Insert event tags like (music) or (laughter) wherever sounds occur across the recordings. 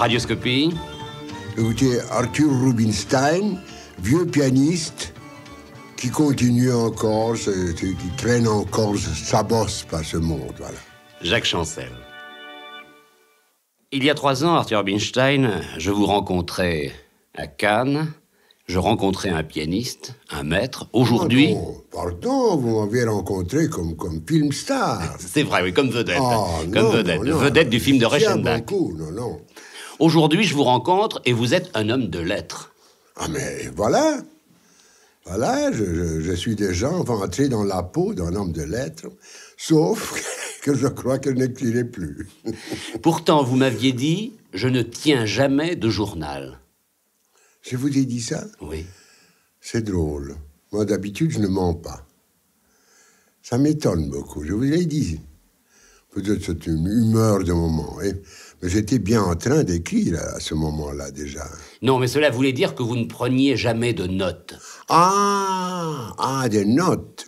Radioscopie. Écoutez, Arthur Rubinstein, vieux pianiste, qui continue encore, qui traîne encore sa bosse par ce monde. Voilà. Jacques Chancel. Il y a trois ans, Arthur Rubinstein, je vous rencontrais à Cannes. Je rencontrais un pianiste, un maître. Aujourd'hui. Ah pardon, vous m'avez rencontré comme, comme film star. (laughs) C'est vrai, oui, comme vedette. Ah, comme vedette. vedette du film de Reichenbach. non, non. Aujourd'hui, je vous rencontre et vous êtes un homme de lettres. Ah, mais voilà. Voilà, je, suis déjà rentré dans la peau d'un homme de lettres, sauf (laughs) que je crois que je n'écrirai plus. (laughs) Pourtant, vous m'aviez dit, je ne tiens jamais de journal. Je vous ai dit ça Oui. C'est drôle. Moi, d'habitude, je ne mens pas. Ça m'étonne beaucoup, je vous ai dit. Peut-être c'est une humeur de moment. Hein. J'étais bien en train d'écrire à ce moment-là déjà. Non, mais cela voulait dire que vous ne preniez jamais de notes. Ah, ah, des notes.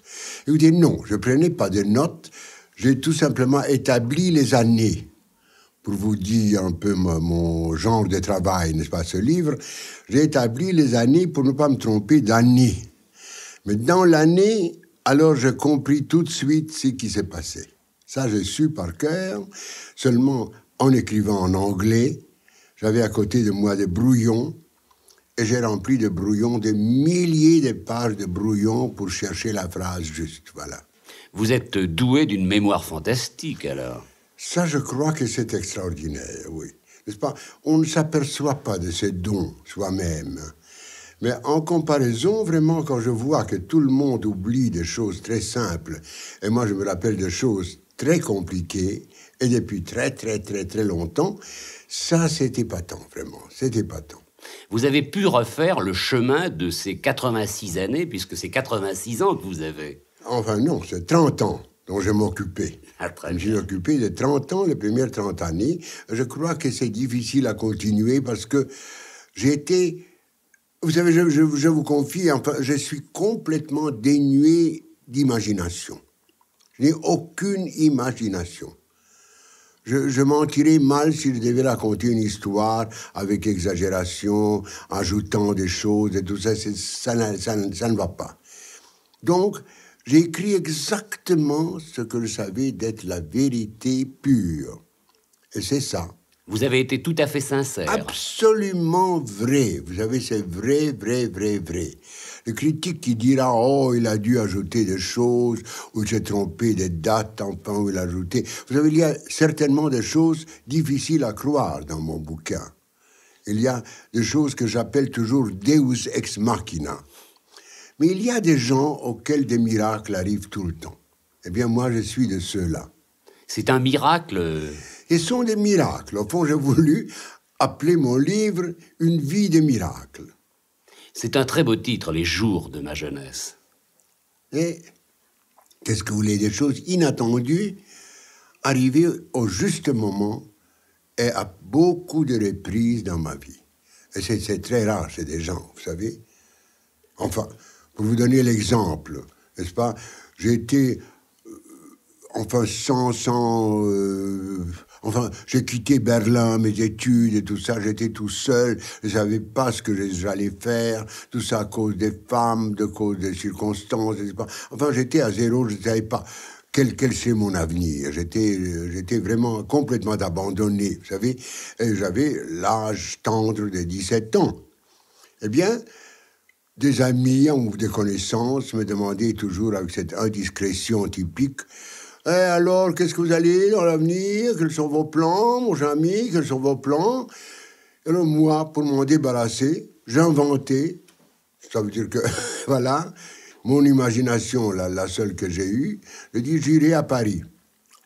Vous dis non, je prenais pas de notes. J'ai tout simplement établi les années. Pour vous dire un peu mon, mon genre de travail, n'est-ce pas, ce livre, j'ai établi les années pour ne pas me tromper d'année. Mais dans l'année, alors j'ai compris tout de suite ce qui s'est passé. Ça, j'ai su par cœur. Seulement, en écrivant en anglais. J'avais à côté de moi des brouillons et j'ai rempli de brouillons, des milliers de pages de brouillons pour chercher la phrase juste. Voilà. Vous êtes doué d'une mémoire fantastique alors. Ça, je crois que c'est extraordinaire, oui. N'est-ce pas On ne s'aperçoit pas de ces dons soi-même. Hein. Mais en comparaison, vraiment, quand je vois que tout le monde oublie des choses très simples, et moi je me rappelle des choses très compliquées, et depuis très, très, très, très longtemps, ça, c'était pas tant, vraiment. C'était pas tant. Vous avez pu refaire le chemin de ces 86 années, puisque c'est 86 ans que vous avez. Enfin, non, c'est 30 ans dont je m'occupais. (laughs) Ah, je J'ai occupé de 30 ans, les premières 30 années. Je crois que c'est difficile à continuer parce que j'étais. Vous savez, je, vous confie, enfin, je suis complètement dénué d'imagination. Je n'ai aucune imagination. Je, je mentirais mal si je devais raconter une histoire avec exagération, ajoutant des choses et tout ça. Ça, ça, ça ne va pas. Donc, j'ai écrit exactement ce que je savais d'être la vérité pure. Et c'est ça. Vous avez été tout à fait sincère. Absolument vrai. Vous savez, c'est vrai, vrai, vrai, vrai. Le critique qui dira Oh, il a dû ajouter des choses, ou j'ai trompé des dates, enfin, où il a ajouté. Vous savez, il y a certainement des choses difficiles à croire dans mon bouquin. Il y a des choses que j'appelle toujours Deus ex machina. Mais il y a des gens auxquels des miracles arrivent tout le temps. Eh bien, moi, je suis de ceux-là. C'est un miracle. Ce sont des miracles. Au fond, j'ai voulu appeler mon livre Une vie de miracles. C'est un très beau titre, Les jours de ma jeunesse. Et qu'est-ce que vous voulez, des choses inattendues, arrivées au juste moment et à beaucoup de reprises dans ma vie. Et c'est très rare chez des gens, vous savez. Enfin, pour vous donner l'exemple, n'est-ce pas J'ai été, euh, enfin, sans, euh, Enfin, j'ai quitté Berlin, mes études et tout ça. J'étais tout seul. Je savais pas ce que j'allais faire. Tout ça à cause des femmes, de cause des circonstances, Enfin, j'étais à zéro. Je ne savais pas quel, quel c'est mon avenir. J'étais, vraiment complètement abandonné. Vous savez, j'avais l'âge tendre de 17 ans. Eh bien, des amis ou des connaissances me demandaient toujours avec cette indiscrétion typique eh, alors, qu'est-ce que vous allez dans l'avenir Quels sont vos plans, mon cher ami Quels sont vos plans Alors, moi, pour m'en débarrasser, j'ai ça veut dire que, (laughs) voilà, mon imagination, la, la seule que j'ai eue, je dis j'irai à Paris.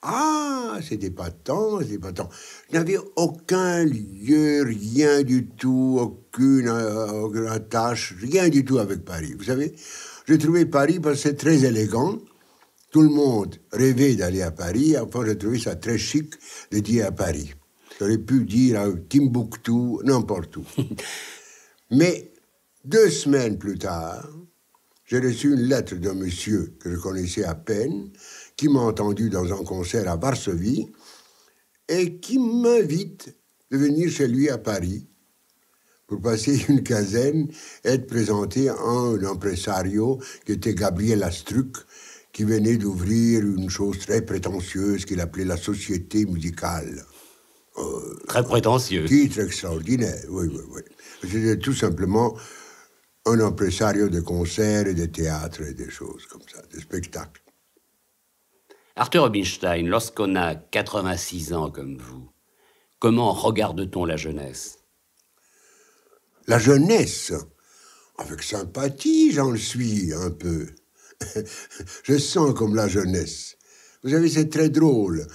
Ah, c'était pas tant, c'était pas tant. Je n'avais aucun lieu, rien du tout, aucune, euh, aucune attache, rien du tout avec Paris. Vous savez, j'ai trouvé Paris parce que c'est très élégant. Tout le monde rêvait d'aller à Paris. Enfin, j'ai trouvé ça très chic de dire à Paris. J'aurais pu dire à Timbuktu, n'importe où. (laughs) Mais deux semaines plus tard, j'ai reçu une lettre d'un monsieur que je connaissais à peine, qui m'a entendu dans un concert à Varsovie et qui m'invite de venir chez lui à Paris pour passer une quinzaine, être présenté à un, un impresario qui était Gabriel Astruc, qui venait d'ouvrir une chose très prétentieuse qu'il appelait la Société musicale. Euh, très prétentieuse. Titre extraordinaire, oui, oui, oui. C'était tout simplement un impresario de concerts et de théâtre et des choses comme ça, des spectacles. Arthur Rubinstein, lorsqu'on a 86 ans comme vous, comment regarde-t-on la jeunesse La jeunesse Avec sympathie, j'en suis un peu je sens comme la jeunesse. Vous savez, c'est très drôle.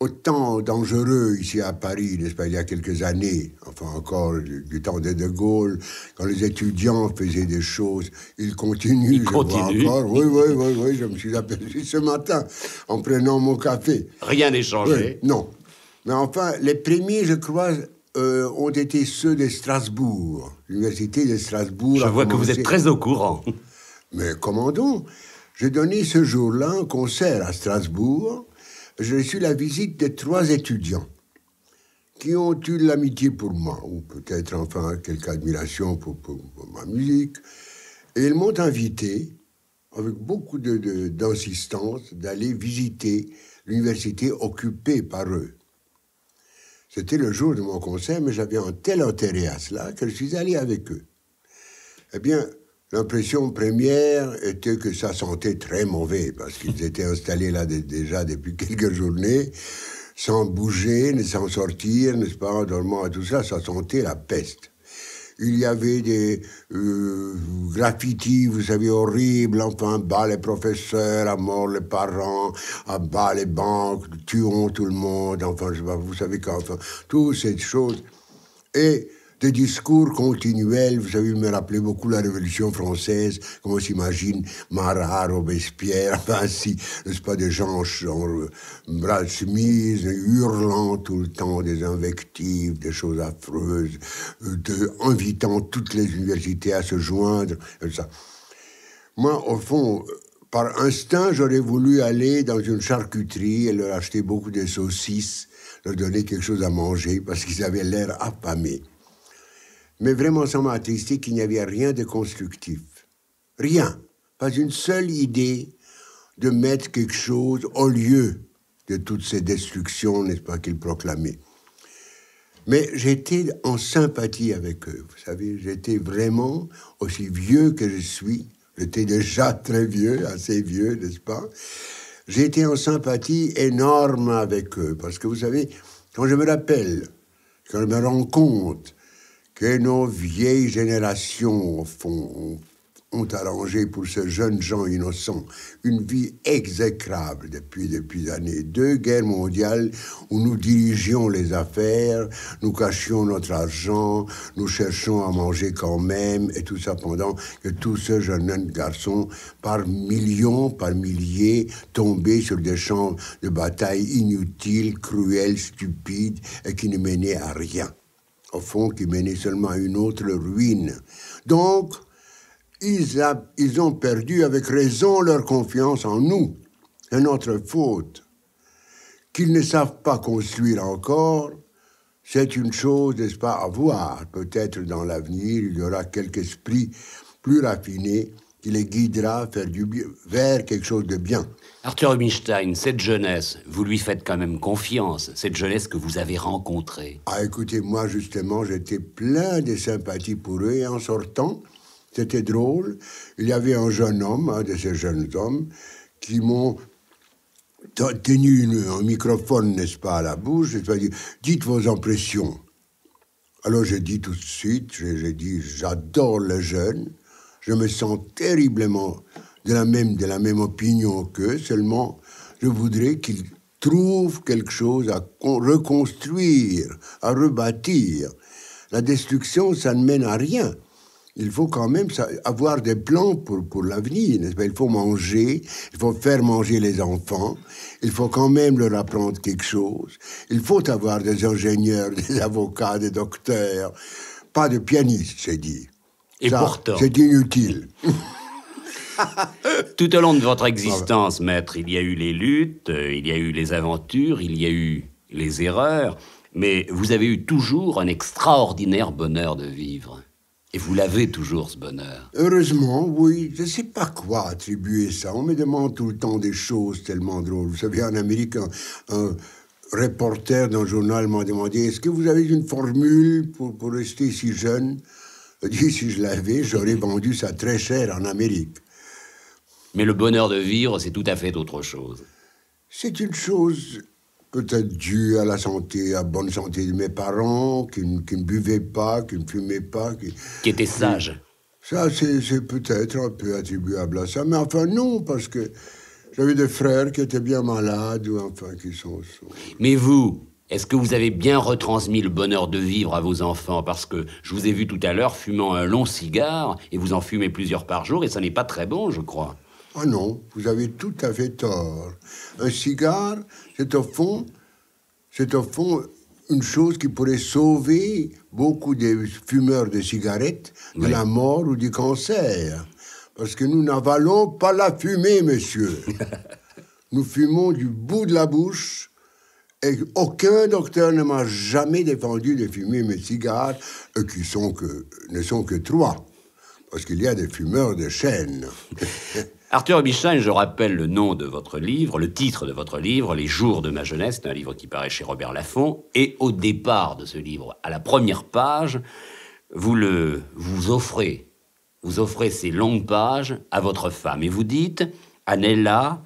Autant dangereux ici à Paris, n'est-ce pas, il y a quelques années, enfin encore du, temps de De Gaulle, quand les étudiants faisaient des choses, ils continuent, ils encore. Oui, oui, oui, oui, je me suis aperçu ce matin en prenant mon café. Rien n'est changé. non. Mais enfin, les premiers, je crois, euh, ont été ceux de Strasbourg, l'université de Strasbourg. Je vois que vous êtes très au courant. Mais comment donc J'ai donné ce jour-là un concert à Strasbourg. J'ai reçu la visite de trois étudiants qui ont eu l'amitié pour moi, ou peut-être enfin quelque admiration pour, ma musique. Et ils m'ont invité, avec beaucoup d'insistance, d'aller visiter l'université occupée par eux. C'était le jour de mon concert, mais j'avais un tel intérêt à cela que je suis allé avec eux. Eh bien, L'impression première était que ça sentait très mauvais, parce qu'ils (laughs) étaient installés là déjà depuis quelques journées, sans bouger, sans sortir, n'est-ce pas, en dormant et tout ça, ça sentait la peste. Il y avait des euh, graffitis, vous savez, horribles, enfin, bas les professeurs, à mort les parents, à bas les banques, tuons tout le monde, enfin, je sais pas, vous savez, quoi, enfin, toutes ces choses. Et des discours continuels. Vous savez, me rappelait beaucoup la Révolution française, comme on s'imagine Marat, Robespierre, ainsi, (laughs) n'est-ce pas, des gens genre euh, bras hurlant tout le temps des invectives, des choses affreuses, euh, de, invitant toutes les universités à se joindre, comme ça. Moi, au fond, euh, par instinct, j'aurais voulu aller dans une charcuterie et leur acheter beaucoup de saucisses, leur donner quelque chose à manger parce qu'ils avaient l'air affamés mais vraiment m'a artistique, il n'y avait rien de constructif. Rien. Pas une seule idée de mettre quelque chose au lieu de toutes ces destructions, n'est-ce pas, qu'ils proclamaient. Mais j'étais en sympathie avec eux. Vous savez, j'étais vraiment, aussi vieux que je suis, j'étais déjà très vieux, assez vieux, n'est-ce pas, j'étais en sympathie énorme avec eux. Parce que vous savez, quand je me rappelle, quand je me rends compte que nos vieilles générations ont arrangé pour ces jeunes gens innocents une vie exécrable depuis depuis des années. Deux guerres mondiales où nous dirigeons les affaires, nous cachions notre argent, nous cherchons à manger quand même, et tout ça pendant que tous ces jeunes garçons, par millions, par milliers, tombaient sur des champs de bataille inutiles, cruels, stupides, et qui ne menaient à rien au fond, qui menait seulement à une autre ruine. Donc, ils, ont perdu avec raison leur confiance en nous. C'est notre faute. Qu'ils ne savent pas construire encore, c'est une chose, n'est-ce pas, à voir. Peut-être dans l'avenir, il y aura quelque esprit plus raffiné qui les guidera vers, du, vers quelque chose de bien. Arthur Rubinstein, cette jeunesse, vous lui faites quand même confiance, cette jeunesse que vous avez rencontrée. Ah, écoutez, moi justement, j'étais plein de sympathie pour eux et en sortant, c'était drôle. Il y avait un jeune homme, un de ces jeunes hommes, qui m'ont tenu un microphone, n'est-ce pas, à la bouche, et dit Dites vos impressions. Alors j'ai dit tout de suite, j'ai dit J'adore les jeunes je me sens terriblement de la même, de la même opinion qu'eux, seulement je voudrais qu'ils trouvent quelque chose à reconstruire, à rebâtir. La destruction, ça ne mène à rien. Il faut quand même avoir des plans pour, pour l'avenir, n'est-ce pas Il faut manger, il faut faire manger les enfants, il faut quand même leur apprendre quelque chose, il faut avoir des ingénieurs, (laughs) des avocats, des docteurs, pas de pianistes, c'est dit. Et pourtant. C'est inutile. (laughs) Tout au long de votre existence, maître, il y a eu les luttes, euh, il y a eu les aventures, il y a eu les erreurs, mais vous avez eu toujours un extraordinaire bonheur de vivre. Et vous l'avez toujours, ce bonheur. Heureusement, oui. Je ne sais pas quoi attribuer ça. On me demande tout le temps des choses tellement drôles. Vous savez, en Amérique, un, reporter d'un journal m'a demandé, est-ce que vous avez une formule pour rester si jeune dit, si je l'avais, j'aurais (laughs) vendu ça très cher en Amérique. Mais le bonheur de vivre, c'est tout à fait autre chose. C'est une chose peut-être due à la santé, à la bonne santé de mes parents, qui, ne buvaient pas, qui ne fumaient pas. Qui, qui étaient sages. Ça, c'est peut-être un peu attribuable à ça. Mais enfin, non, parce que j'avais des frères qui étaient bien malades, ou enfin, qui sont... sont... Mais vous, est-ce que vous avez bien retransmis le bonheur de vivre à vos enfants Parce que je vous ai vu tout à l'heure fumant un long cigare, et vous en fumez plusieurs par jour, et ça n'est pas très bon, je crois. Ah non, vous avez tout à fait tort. Un cigare, c'est au fond, c'est au fond une chose qui pourrait sauver beaucoup des fumeurs de cigarettes de la mort ou du cancer. Parce que nous n'avalons pas la fumée, monsieur. (laughs) nous fumons du bout de la bouche et aucun docteur ne m'a jamais défendu de fumer mes cigares, euh, qui ne sont que trois, parce qu'il y a des fumeurs de chaîne. (laughs) Arthur Bichin, je rappelle le nom de votre livre, le titre de votre livre, Les jours de ma jeunesse, un livre qui paraît chez Robert Laffont. Et au départ de ce livre, à la première page, vous le vous offrez, vous offrez ces longues pages à votre femme et vous dites, Annella,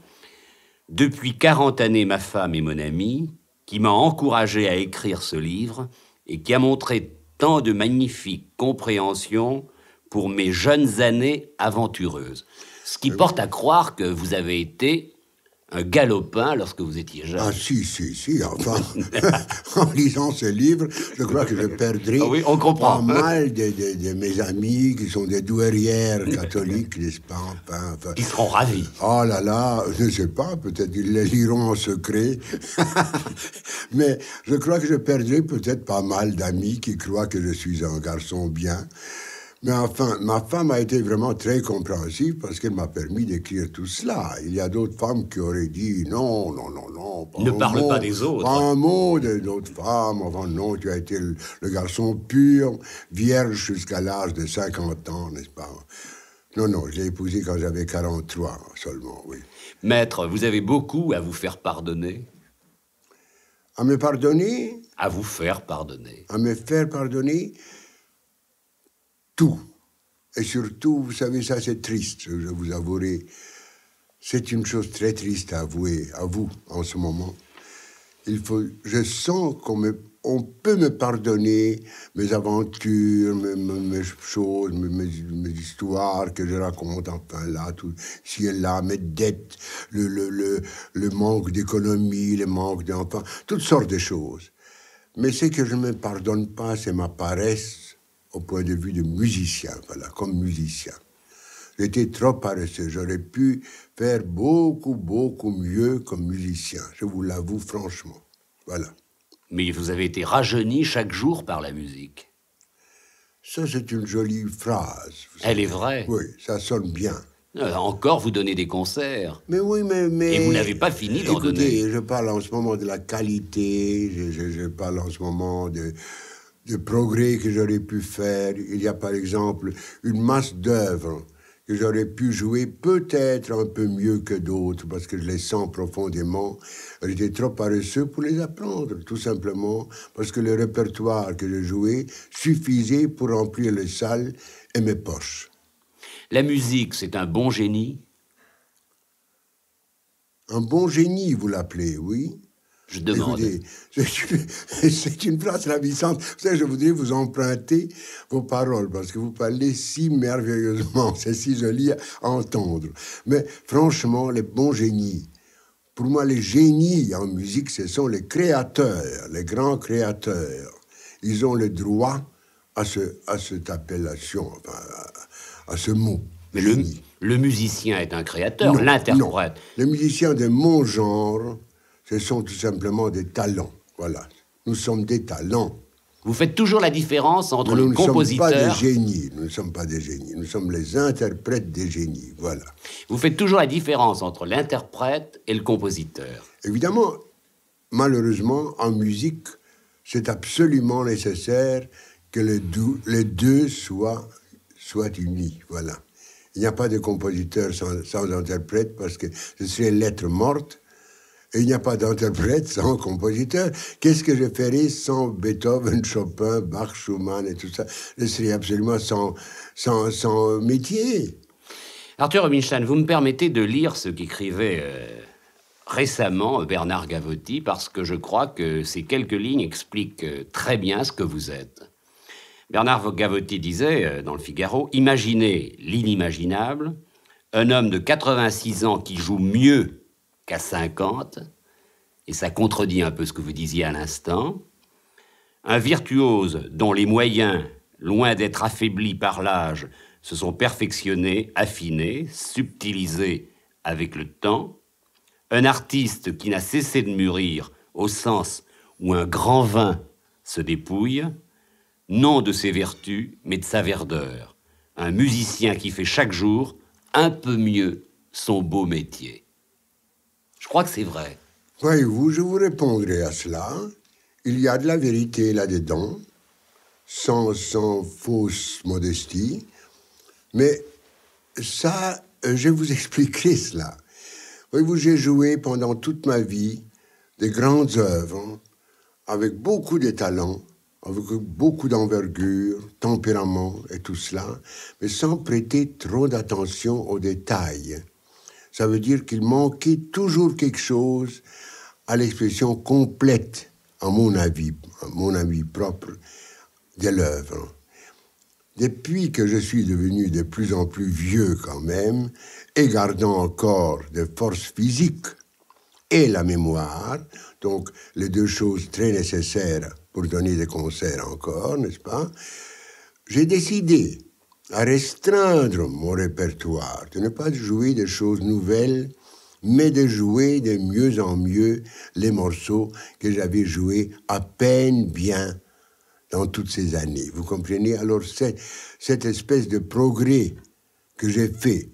depuis 40 années, ma femme et mon amie, qui m'a encouragé à écrire ce livre et qui a montré tant de magnifiques compréhensions pour mes jeunes années aventureuses. Ce qui ah porte à croire que vous avez été un galopin lorsque vous étiez jeune. Ah si, si, si, enfin, (laughs) en lisant ce livre, je crois que je perdrai ah oui, on comprend. pas mal de, mes amis qui sont des douairières catholiques, n'est-ce pas Ils seront ravis. Oh là là, je ne sais pas, peut-être ils les liront en secret, (laughs) mais je crois que je perdrai peut-être pas mal d'amis qui croient que je suis un garçon bien. Mais enfin, ma femme a été vraiment très compréhensive parce qu'elle m'a permis d'écrire tout cela. Il y a d'autres femmes qui auraient dit non, non, non, non. ne parle pas des autres. Pas un mot d'une autre femme. Avant, non, tu as été le, garçon pur, vierge jusqu'à l'âge de 50 ans, n'est-ce pas Non, non, j'ai épousé quand j'avais 43 seulement, oui. Maître, vous avez beaucoup à vous faire pardonner À me pardonner À vous faire pardonner. À me faire pardonner et surtout, vous savez, ça c'est triste, je vous avouerai. C'est une chose très triste à avouer, à vous, en ce moment. Il faut, je sens qu'on me, on peut me pardonner mes aventures, mes, choses, mes, histoires que je raconte, enfin là, tout, si elle a mes dettes, le, le, le, le manque d'économie, le manque d'enfants, toutes sortes de choses. Mais ce que je ne me pardonne pas, c'est ma paresse, au point de vue de musicien, voilà, comme musicien. J'étais trop paresseux. J'aurais pu faire beaucoup, beaucoup mieux comme musicien. Je vous l'avoue franchement. Voilà. Mais vous avez été rajeuni chaque jour par la musique. Ça, c'est une jolie phrase. Elle est vraie. Oui, ça sonne bien. Euh, encore, vous donnez des concerts. Mais oui, mais... mais... Et vous n'avez pas fini d'en donner. je parle en ce moment de la qualité, je parle en ce moment de, de progrès que j'aurais pu faire. Il y a par exemple une masse d'œuvres que j'aurais pu jouer peut-être un peu mieux que d'autres parce que je les sens profondément. J'étais trop paresseux pour les apprendre, tout simplement parce que le répertoire que je jouais suffisait pour remplir les salles et mes poches. La musique, c'est un bon génie Un bon génie, vous l'appelez, oui. Je demande. (laughs) (laughs) C'est une phrase ravissante. Vous savez, je voudrais vous emprunter vos paroles parce que vous parlez si merveilleusement, (laughs) c'est si joli à entendre. Mais franchement, les bons génies, pour moi, les génies en musique, ce sont les créateurs, les grands créateurs. Ils ont le droit à, ce, à cette appellation, à, ce mot. Mais le, le musicien est un créateur, l'interprète. Le musicien de mon genre ce sont tout simplement des talents. Voilà. Nous sommes des talents. Vous faites toujours la différence entre le compositeur. Nous ne sommes pas des génies, nous ne sommes pas des génies, nous sommes les interprètes des génies, voilà. Vous faites toujours la différence entre l'interprète et le compositeur. Évidemment, malheureusement, en musique, c'est absolument nécessaire que les, deux, les deux soient, soient, unis, voilà. Il n'y a pas de compositeur sans, interprète parce que ce serait lettre morte et il n'y a pas d'interprète sans compositeur. Qu'est-ce que je ferais sans Beethoven, (laughs) Chopin, Bach, Schumann et tout ça Je serais absolument sans, sans, sans métier. Arthur Rubinstein, vous me permettez de lire ce qu'écrivait euh, récemment Bernard Gavotti, parce que je crois que ces quelques lignes expliquent euh, très bien ce que vous êtes. Bernard Gavotti disait euh, dans le Figaro, Imaginez l'inimaginable, un homme de 86 ans qui joue mieux à 50, et ça contredit un peu ce que vous disiez à l'instant. Un virtuose dont les moyens, loin d'être affaiblis par l'âge, se sont perfectionnés, affinés, subtilisés avec le temps. Un artiste qui n'a cessé de mûrir au sens où un grand vin se dépouille, non de ses vertus, mais de sa verdeur. Un musicien qui fait chaque jour un peu mieux son beau métier. Je crois que c'est vrai. Voyez-vous, je vous répondrai à cela. Il y a de la vérité là-dedans, sans, sans fausse modestie. Mais ça, euh, je vous (laughs) expliquerai cela. Voyez-vous, j'ai joué pendant toute ma vie des grandes œuvres, avec beaucoup de talent, avec beaucoup d'envergure, tempérament et tout cela, mais sans prêter trop d'attention aux détails ça veut dire qu'il manquait toujours quelque chose à l'expression complète, à mon avis, à mon avis propre, de l'œuvre. Depuis que je suis devenu de plus en plus vieux quand même, et gardant encore des forces physiques et la mémoire, donc les deux choses très nécessaires pour donner des concerts encore, n'est-ce pas, j'ai décidé à restreindre mon répertoire, de ne pas jouer des choses nouvelles, mais de jouer de mieux en mieux les morceaux que j'avais joués à peine bien dans toutes ces années. Vous comprenez Alors cette espèce de progrès que j'ai fait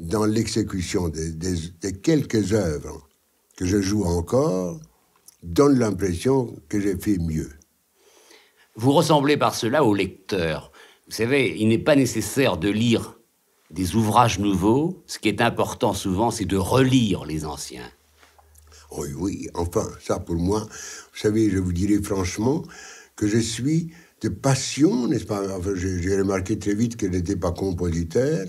dans l'exécution des quelques œuvres que je joue encore donne l'impression que j'ai fait mieux. Vous ressemblez par cela au lecteur. Vous savez, il n'est pas nécessaire de lire des ouvrages nouveaux. Ce qui est important souvent, c'est de relire les anciens. Oui, oh oui, enfin, ça pour moi, vous savez, je vous dirai franchement que je suis de passion, n'est-ce pas J'ai remarqué très vite que je n'étais pas compositeur,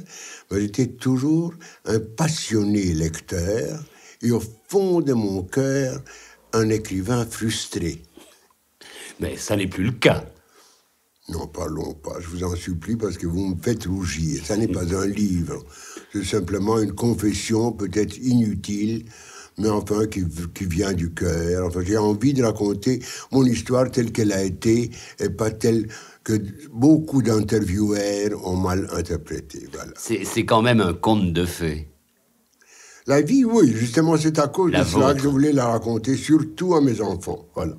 mais j'étais toujours un passionné lecteur et au fond de mon cœur, un écrivain frustré. Mais ça n'est plus le cas. Non, parlons pas, je vous en supplie, parce que vous me faites rougir. Ça n'est pas un livre, c'est simplement une confession peut-être inutile, mais enfin qui, vient du cœur. Enfin, j'ai envie de raconter mon histoire telle qu'elle a été, et pas telle que beaucoup d'intervieweurs ont mal interprétée. C'est quand même un conte de fées. La vie, oui, justement, c'est à cause de cela que je voulais la raconter, surtout à mes enfants, voilà,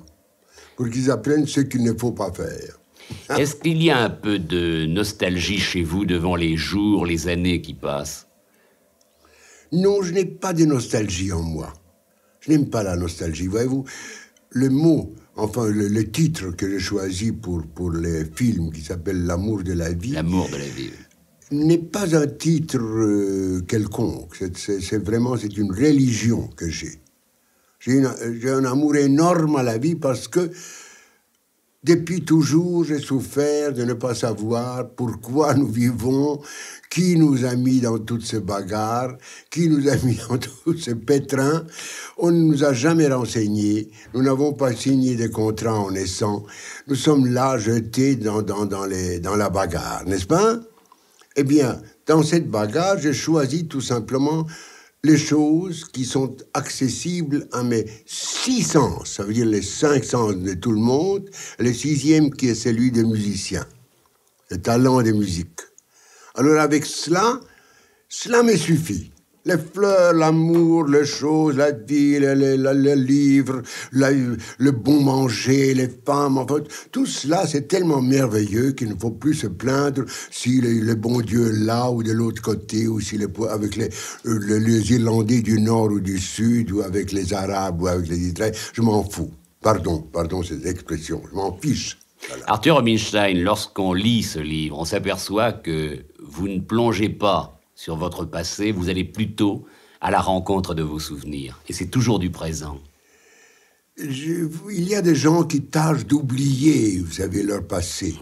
pour qu'ils apprennent ce qu'il ne faut pas faire. (laughs) Est-ce qu'il y a un peu de nostalgie chez vous devant les jours, les années qui passent Non, je n'ai pas de nostalgie en moi. Je n'aime pas la nostalgie. Voyez-vous, le mot, enfin le, titre que j'ai choisi pour, pour les films qui s'appelle L'amour de la vie. L'amour de la vie. N'est pas un titre euh, quelconque. C'est vraiment c'est une religion que j'ai. J'ai un amour énorme à la vie parce que depuis toujours, j'ai souffert de ne pas savoir pourquoi nous vivons, qui nous a mis dans toutes ces bagarres, qui nous a mis dans (laughs) tous ces pétrins. On ne nous a jamais renseignés. Nous n'avons pas signé des contrats en naissant. Nous sommes là jetés dans, dans, dans, dans la bagarre, n'est-ce pas Eh bien, dans cette bagarre, j'ai choisi tout simplement les choses qui sont accessibles à hein, mes six sens, ça veut dire les cinq sens de tout le monde, le sixième qui est celui des musiciens, le talent des musiques. Alors avec cela, cela me suffit les fleurs, l'amour, les choses, la vie, les, livre livres, le bon manger, les femmes, en fait, tout cela, c'est tellement merveilleux qu'il ne faut plus se plaindre si le, bon Dieu est là ou de l'autre côté, ou si les, avec euh, les, les, Irlandais du Nord ou du Sud, ou avec les Arabes ou avec les Israéliens, je m'en fous. Pardon, pardon ces expressions. je m'en fiche. Arthur Robinstein, lorsqu'on lit ce livre, on s'aperçoit que vous ne plongez pas sur votre passé, vous allez plutôt à la rencontre de vos souvenirs. Et c'est toujours du présent. il y a des gens qui tâchent d'oublier, vous savez, leur passé.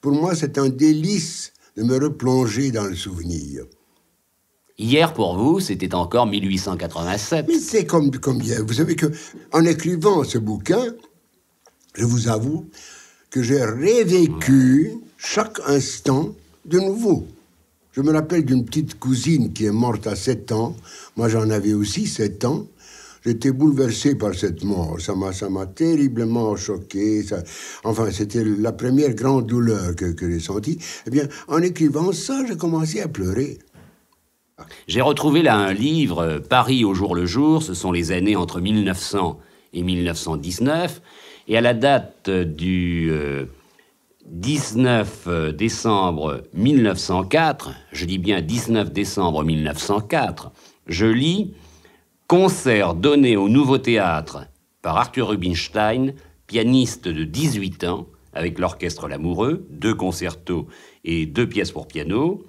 Pour moi, c'est un délice de me replonger dans le souvenir. Hier, pour vous, c'était encore 1887. Mais c'est comme, hier. Vous savez que, en écrivant ce bouquin, je vous avoue que j'ai revécu chaque instant de nouveau. Je me rappelle d'une petite cousine qui est morte à 7 ans. Moi, j'en avais aussi 7 ans. J'étais bouleversé par cette mort. Ça m'a, ça m'a terriblement choqué. Enfin, c'était la première grande douleur que, que j'ai sentie. Eh bien, en écrivant ça, j'ai commencé à pleurer. J'ai retrouvé là un livre, euh, Paris au jour le jour, ce sont les années entre 1900 et 1919, et à la date euh, du euh, 19 euh, décembre 1904, je dis bien 19 décembre 1904, je lis Concert donné au Nouveau Théâtre par Arthur Rubinstein, pianiste de 18 ans, avec l'orchestre L'Amoureux, deux concertos et deux pièces pour piano,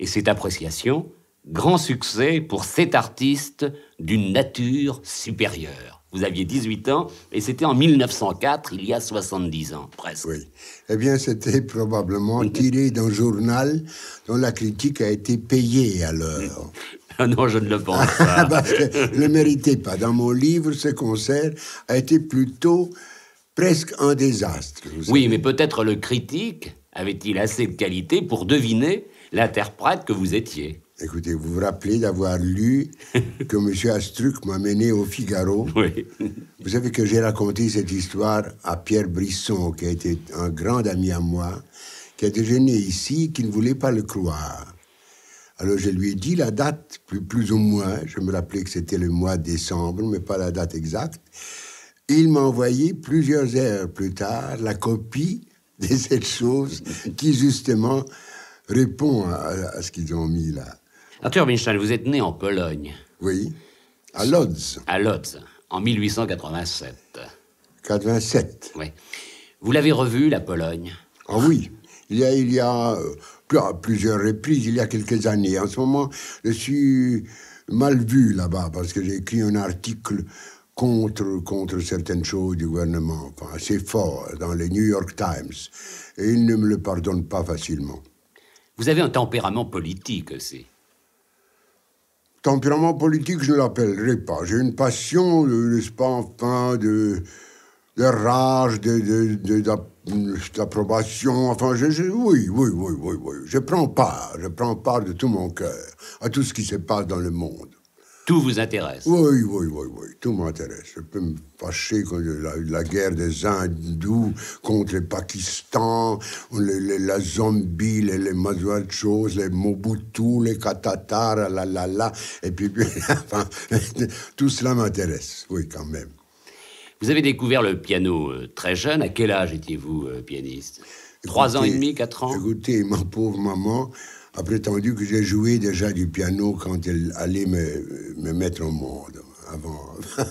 et cette appréciation, grand succès pour cet artiste d'une nature supérieure. Vous aviez 18 ans et c'était en 1904, il y a 70 ans presque. Oui. Eh bien, c'était probablement tiré d'un journal dont la critique a été payée à l'heure. Ah non, je ne le pense (laughs) ah, pas. Bah, ne le méritais pas. Dans mon livre, ce concert a été plutôt presque un désastre. Oui, mais peut-être le critique avait-il assez de qualité pour deviner l'interprète que vous étiez. Écoutez, vous vous rappelez d'avoir lu (laughs) que M. Astruc m'a mené au Figaro. Oui. Vous savez que j'ai raconté cette histoire à Pierre Brisson, qui a été un grand ami à moi, qui a déjeuné ici, qui ne voulait pas le croire. Alors je lui ai dit la date, plus, ou moins. Je me rappelais que c'était le mois de décembre, mais pas la date exacte. Il m'a envoyé plusieurs heures plus tard la copie de cette chose qui, justement, répond à ce qu'ils ont mis là. Arthur vous êtes né en Pologne. Oui, à Lodz. À Lodz, en 1887. 87. Oui. Vous l'avez revue, la Pologne Ah oui. Il y a, euh, plusieurs reprises, il y a quelques années. En ce moment, je suis mal vu là-bas parce que j'ai écrit un article contre, contre certaines choses du gouvernement, assez fort, dans les New York Times. Et ils ne me le pardonnent pas facilement. Vous avez un tempérament politique aussi. Tempérament politique, je ne l'appellerai pas. J'ai une passion, euh, n'est-ce pas, enfin, de, de rage, d'approbation. enfin, oui, oui, oui, oui, oui. Je prends part, je prends part de tout mon cœur à tout ce qui se passe dans le monde. Tout vous intéresse Oui, oui, oui, oui, tout m'intéresse. Je peux me fâcher contre la, la, guerre des hindous contre les Pakistan, les, les, la zombie, les, les les Mobutu, les Katatars, la la la, et puis, (laughs) (laughs) tout cela m'intéresse, oui, quand même. Vous avez découvert le piano euh, très jeune. À quel âge étiez-vous euh, pianiste Trois ans et demi, quatre ans Écoutez, ma pauvre maman, a prétendu que j'ai joué déjà du piano quand elle allait me, me mettre au monde. Avant, (laughs)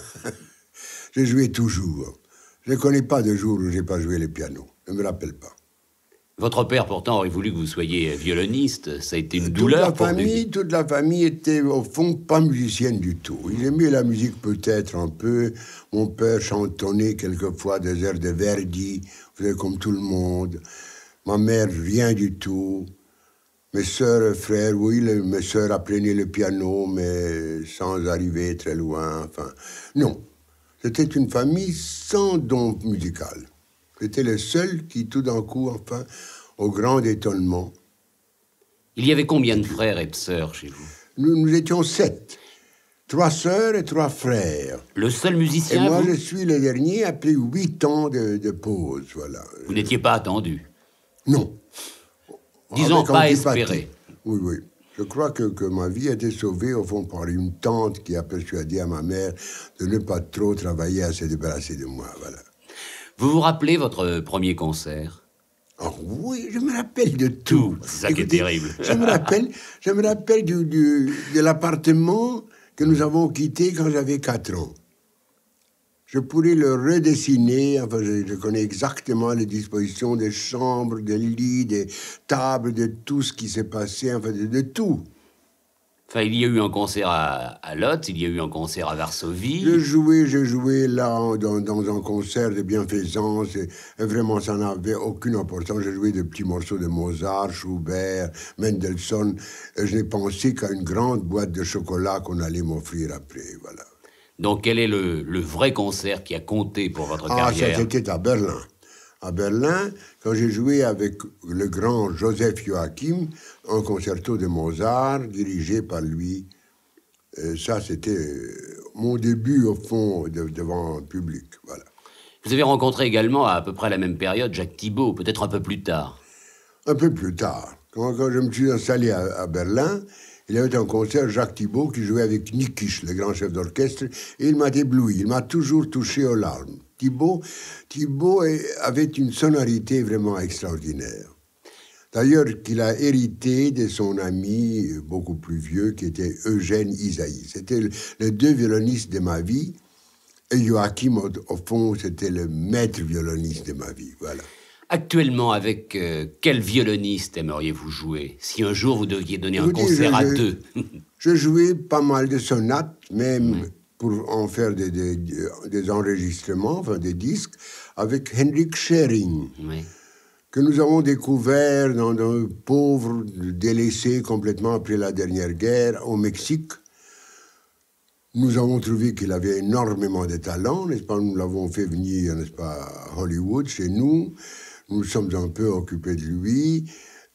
j'ai joué toujours. Je ne connais pas de jour où j'ai pas joué le piano. Je ne me rappelle pas. Votre père, pourtant, aurait voulu que vous soyez violoniste. Ça a été une douleur pour famille, lui. Toute la famille était, au fond, pas musicienne du tout. Il aimait la musique peut-être un peu. Mon père chantonnait quelquefois des airs de Verdi, comme tout le monde. Ma mère, rien du tout. Mes soeurs, frères, oui, mes soeurs apprenaient le piano, mais sans arriver très loin. Enfin, non. C'était une famille sans don musical. C'était le seul qui, tout d'un coup, enfin, au grand étonnement. Il y avait combien de frères et de sœurs chez vous nous, nous, étions sept. Trois sœurs et trois frères. Le seul musicien Et moi, je suis le dernier après huit ans de, de pause, voilà. Vous n'étiez pas attendu Non. Ah, Disons pas espérer. Oui, oui. Je crois que, que, ma vie a été sauvée, au fond, par une tante qui a persuadé à ma mère de ne pas trop travailler à se débarrasser de moi. Voilà. Vous vous rappelez votre euh, premier concert ah oui, je me rappelle de tout. c'est ça qui est terrible. je me rappelle, je me rappelle du, du, de l'appartement que nous avons quitté quand j'avais 4 ans je pourrais le redessiner. Enfin, je, connais exactement les dispositions des chambres, des lits, des tables, de tout ce qui s'est passé, enfin, de, tout. Enfin, il y a eu un concert à, à il y a eu un concert à Varsovie. J'ai joué, j'ai joué là dans, un concert de bienfaisance. Et, vraiment, ça n'avait aucune importance. J'ai joué des petits morceaux de Mozart, Schubert, Mendelssohn. Et je n'ai pensé qu'à une grande boîte de chocolat qu'on allait m'offrir après. Voilà. Donc, quel est le, vrai concert qui a compté pour votre ah, carrière Ah, c'était à Berlin. À Berlin, quand j'ai joué avec le grand Joseph Joachim, un concerto de Mozart dirigé par lui. ça, c'était euh, mon début, au fond, devant un public. Voilà. Vous avez rencontré également, à, peu près la même période, Jacques Thibault, peut-être un peu plus tard. Un peu plus tard. Quand, je me suis installé à Berlin, il avait un concert, Jacques Thibault, qui jouait avec Nikisch, le grand chef d'orchestre, et il m'a débloui, il m'a toujours touché aux larmes. Thibault, Thibault avait une sonorité vraiment extraordinaire. D'ailleurs, qu'il a hérité de son ami euh, beaucoup plus vieux, qui était Eugène Isaïe. C'était les deux violonistes de ma vie. Et Joachim, au fond, c'était le maître violoniste de ma vie. Voilà. Actuellement, avec euh, quel violoniste aimeriez-vous jouer Si un jour vous deviez donner un concert à deux. je jouais pas mal de sonates, même pour en faire des, des, enregistrements, enfin des disques, avec Henrik Schering. Que nous avons découvert dans un pauvre délaissé complètement après la dernière guerre au Mexique. Nous avons trouvé qu'il avait énormément de talent, n'est-ce pas Nous l'avons fait venir, n'est-ce pas, à Hollywood, chez nous nous sommes un peu occupés de lui.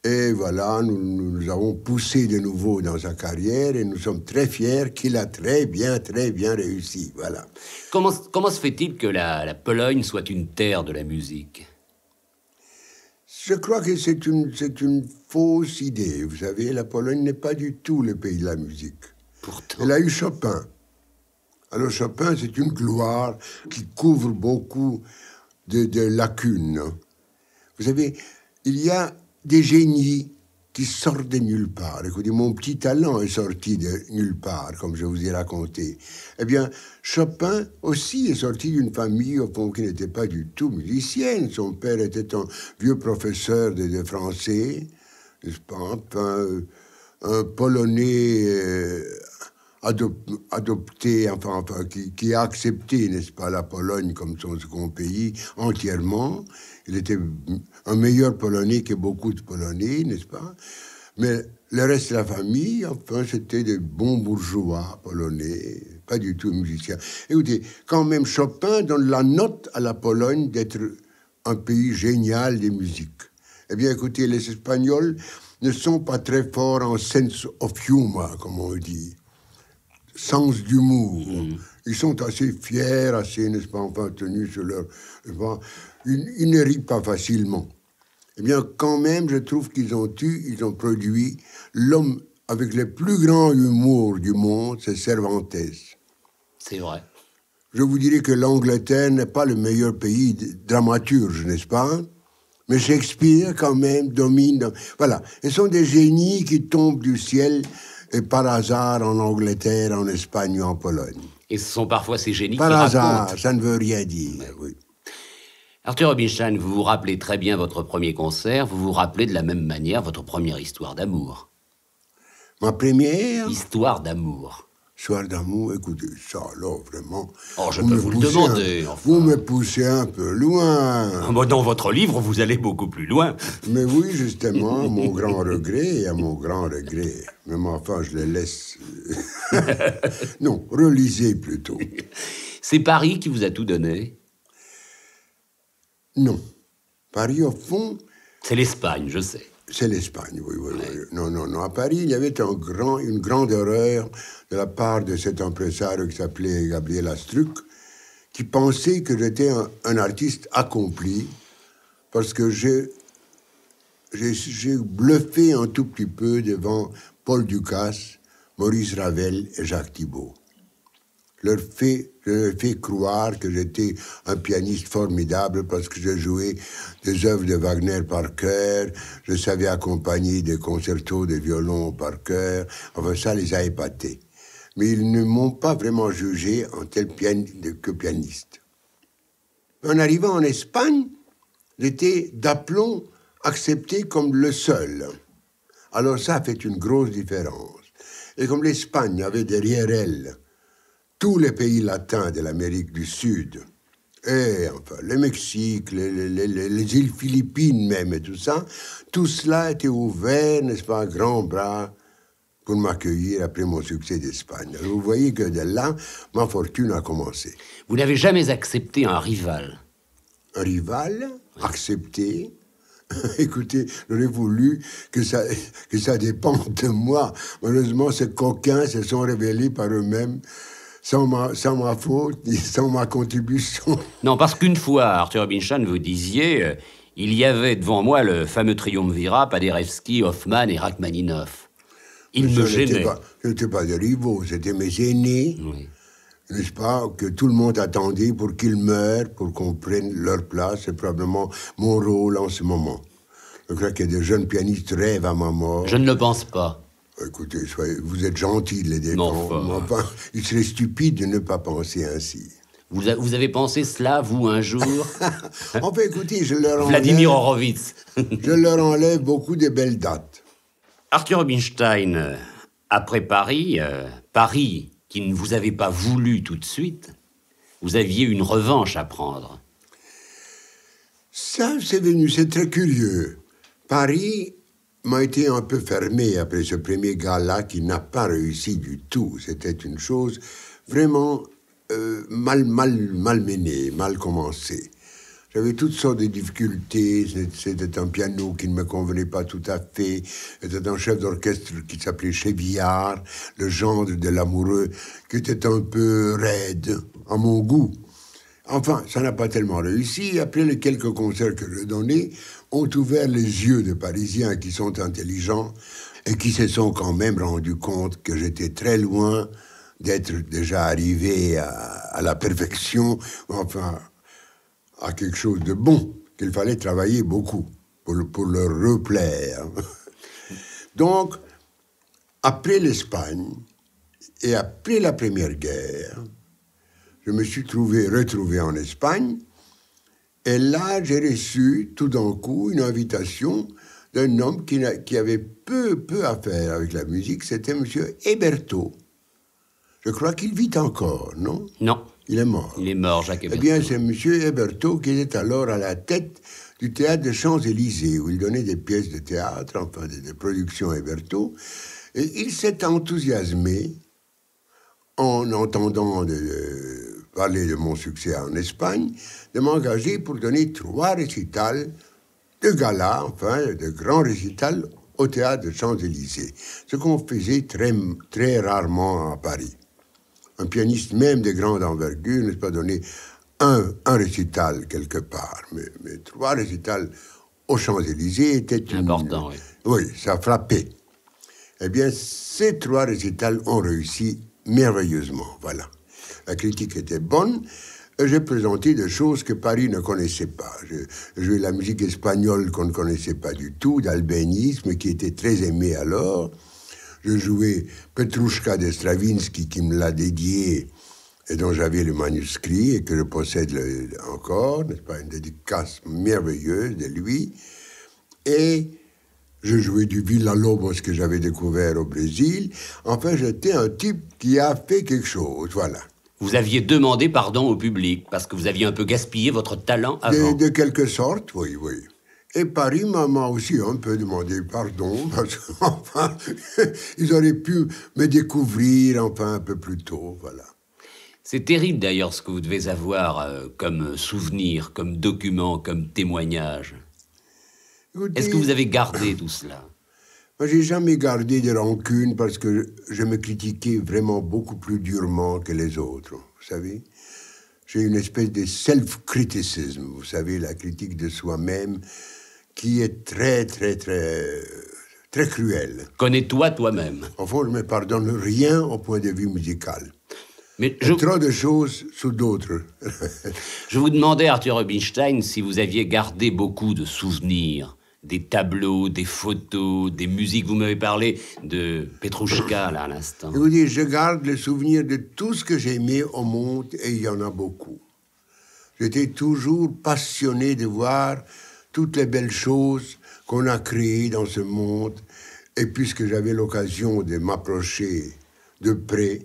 Et voilà, nous, nous, avons poussé de nouveau dans sa carrière et nous sommes très fiers qu'il a très bien, très bien réussi. Voilà. Comment, comment se fait-il que la, la, Pologne soit une terre de la musique Je crois que c'est une, une fausse idée. Vous savez, la Pologne n'est pas du tout le pays de la musique. Pourtant. Elle a eu Chopin. Alors Chopin, c'est une gloire qui couvre beaucoup de, de lacunes. Vous savez, il y a des génies qui sortent de nulle part. Écoutez, mon petit talent est sorti de nulle part, comme je vous ai raconté. Eh bien, Chopin aussi est sorti d'une famille, au fond, qui n'était pas du tout musicienne. Son père était un vieux professeur de, français, n'est-ce pas, euh, un, Polonais euh, adopté, enfin, enfin qui, qui, a accepté, n'est-ce pas, la Pologne comme son second pays entièrement. Il était un meilleur Polonais que beaucoup de Polonais, n'est-ce pas Mais le reste de la famille, enfin, c'était des bons bourgeois polonais, pas du tout musiciens. Écoutez, quand même Chopin donne la note à la Pologne d'être un pays génial des musiques. Eh bien, écoutez, les Espagnols ne sont pas très forts en sense of humor, comme on dit, sens d'humour. Mm. Ils sont assez fiers, assez, n'est-ce pas, enfin, tenus sur leur ils, ne rient pas facilement. Eh bien, quand même, je trouve qu'ils ont eu, ils ont produit l'homme avec le plus grand humour du monde, c'est Cervantes. C'est vrai. Je vous dirais que l'Angleterre n'est pas le meilleur pays dramaturge, n'est-ce pas Mais Shakespeare, quand même, domine. Voilà. Ce sont des génies qui tombent du ciel et par hasard en Angleterre, en Espagne ou en Pologne. Et ce sont parfois ces génies par hasard, ça ne veut rien dire, oui. Arthur Rubinstein, vous vous rappelez très bien votre premier concert, vous vous rappelez de la même manière votre première histoire d'amour. Ma première Histoire d'amour. Histoire d'amour, écoutez, ça, là, vraiment... Oh, je vous peux vous le demander, Vous me poussez un peu loin. Ah, dans votre livre, vous allez beaucoup plus loin. Mais oui, justement, mon grand regret, à mon grand regret. Mais enfin, je le laisse... (laughs) non, relisez plutôt. C'est Paris qui vous a tout donné non. Paris, au fond. C'est l'Espagne, je sais. C'est l'Espagne, oui, oui, oui, Non, non, non. À Paris, il y avait grand, une grande horreur de la part de cet impresario qui s'appelait Gabriel Astruc, qui pensait que j'étais un, artiste accompli, parce que j'ai, j'ai, bluffé un tout petit peu devant Paul Ducasse, Maurice Ravel et Jacques Thibault fait, je leur fais croire que j'étais un pianiste formidable parce que je jouais des œuvres de Wagner par cœur, je savais accompagner des concertos de violon par cœur. Enfin, ça les a épatés. Mais ils ne m'ont pas vraiment jugé en tant que pianiste. En arrivant en Espagne, j'étais d'aplomb accepté comme le seul. Alors ça fait une grosse différence. Et comme l'Espagne avait derrière elle tous les pays latins de l'Amérique du Sud, et enfin, le Mexique, les, îles Philippines même, et tout ça, tout cela était ouvert, n'est-ce pas, grand bras pour m'accueillir après mon succès d'Espagne. Vous voyez que de là, ma fortune a commencé. Vous n'avez jamais accepté un rival Un rival Accepté (laughs) Écoutez, j'aurais voulu que ça, que ça dépende de moi. Malheureusement, ces coquins se sont révélés par eux-mêmes sans ma, faute ni sans ma contribution. Non, parce qu'une fois, Arthur Rubinstein, vous disiez, euh, il y avait devant moi le fameux triumvirat Paderewski, Hoffman et Rachmaninov. Ils me gênaient. Pas, je pas des rivaux, c'était mes aînés, n'est-ce pas, que tout le monde attendait pour qu'ils meurent, pour qu'on prenne leur place. C'est probablement mon rôle en ce moment. Je crois que des jeunes pianistes rêvent à ma mort. Je ne le pense pas. Écoutez, vous êtes gentil, les Non, Enfin, il serait stupide de ne pas penser ainsi. Vous, avez pensé cela, vous, un jour On (laughs) peut écoutez, je leur enlève... Vladimir Horowitz. (laughs) je leur enlève beaucoup de belles dates. Arthur Rubinstein, euh, après Paris, euh, Paris qui ne vous avait pas voulu tout de suite, vous aviez une revanche à prendre. Ça, c'est venu, c'est très curieux. Paris m'a été un peu fermé après ce premier gala qui n'a pas réussi du tout. C'était une chose vraiment euh, mal, mal, mal menée, mal commencée. J'avais toutes sortes de difficultés. C'était un piano qui ne me convenait pas tout à fait. C'était un chef d'orchestre qui s'appelait Chevillard, le gendre de l'amoureux, qui était un peu raide, à mon goût. Enfin, ça n'a pas tellement réussi. Après les quelques concerts que je donnais, ont ouvert les yeux des Parisiens qui sont intelligents et qui se sont quand même rendus compte que j'étais très loin d'être déjà arrivé à, la perfection, enfin à quelque chose de bon, qu'il fallait travailler beaucoup pour, pour leur replaire. (laughs) Donc, après l'Espagne et après la Première Guerre, je me suis trouvé, retrouvé en Espagne et là, j'ai reçu tout d'un coup une invitation d'un homme qui, qui, avait peu, peu à faire avec la musique, c'était M. Héberto. Je crois qu'il vit encore, non Non. Il est mort. Il est mort, Jacques Héberto. Eh bien, c'est M. Héberto qui était alors à la tête du théâtre des Champs-Élysées, où il donnait des pièces de théâtre, enfin des, productions productions Héberto. Et il s'est enthousiasmé en entendant de euh, parler de mon succès en Espagne, de m'engager pour donner trois récitals de gala, enfin de grands récitals au théâtre de Champs-Élysées, ce qu'on faisait très, très rarement à Paris. Un pianiste même de grande envergure n'est pas donné un, un, récital quelque part, mais, trois récitals aux Champs-Élysées étaient... importants. oui. Oui, ça frappait. Eh bien, ces trois récitals ont réussi merveilleusement, voilà la critique était bonne. J'ai présenté des choses que Paris ne connaissait pas. J'ai joué la musique espagnole qu'on ne connaissait pas du tout, d'albénisme, qui était très aimé alors. Je jouais Petrushka de Stravinsky, qui me l'a dédié et dont j'avais le manuscrit et que je possède encore, n'est-ce pas, une dédicace merveilleuse de lui. Et je jouais du Villa Lobos que j'avais découvert au Brésil. Enfin, j'étais un type qui a fait quelque chose, voilà vous aviez demandé pardon au public parce que vous aviez un peu gaspillé votre talent avant. De, quelque sorte, oui, oui. Et Paris m'a aussi un peu demandé pardon (laughs) parce qu'enfin, (laughs) ils auraient pu me découvrir enfin un peu plus tôt, voilà. C'est terrible d'ailleurs ce que vous devez avoir euh, comme souvenir, comme document, comme témoignage. Est-ce que vous avez gardé tout cela moi, j'ai jamais gardé de rancune parce que je me critiquais vraiment beaucoup plus durement que les autres, vous savez. J'ai une espèce de self criticisme vous savez, la critique de soi-même, qui est très, très, très, très cruelle. Connais-toi toi-même. Enfin, je ne me pardonne rien au point de vue musical. Mais je... Trop de choses sous d'autres. (laughs) je vous demandais, Arthur Rubinstein, si vous aviez gardé beaucoup de souvenirs des tableaux, des photos, des musiques. Vous m'avez parlé de Petrouchka, là, à l'instant. Je vous dis, je garde le souvenir de tout ce que j'ai aimé au monde, et il y en a beaucoup. J'étais toujours passionné de voir toutes les belles choses qu'on a créées dans ce monde. Et puisque j'avais l'occasion de m'approcher de près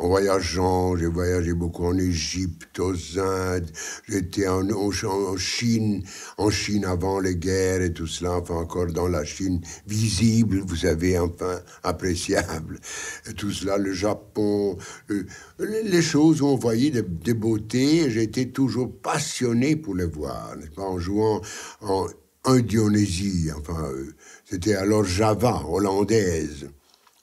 en voyageant, j'ai voyagé beaucoup en Égypte, aux Indes, j'étais en, Chine, en Chine avant les guerres et tout cela, enfin encore dans la Chine visible, vous savez, enfin appréciable. tout cela, le Japon, euh, les choses où on voyait des, beautés. J'ai été toujours passionné pour les voir, n'est-ce pas, en jouant en Indonésie, enfin, euh, c'était alors Java, hollandaise.